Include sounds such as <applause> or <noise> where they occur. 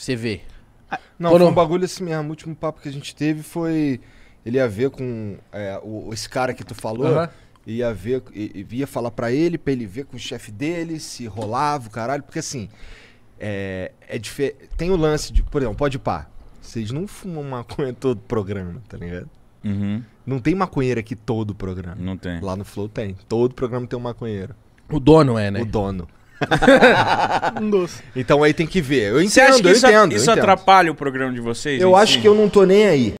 Você vê. Ah, não, Quando... foi um bagulho assim mesmo. O último papo que a gente teve foi. Ele ia ver com é, o, esse cara que tu falou. Uhum. Ia ver, ia falar para ele, pra ele ver com o chefe dele, se rolava o caralho. Porque assim, é, é difer... tem o lance de, por exemplo, pode pá. Vocês não fumam maconha todo programa, tá ligado? Uhum. Não tem maconheiro aqui todo programa. Não tem. Lá no Flow tem. Todo programa tem um maconheiro. O dono é, né? O dono. <laughs> um doce. Então aí tem que ver. Eu entendo, que eu isso, entendo. eu Isso atrapalha o programa de vocês? Eu acho que eu não tô nem aí.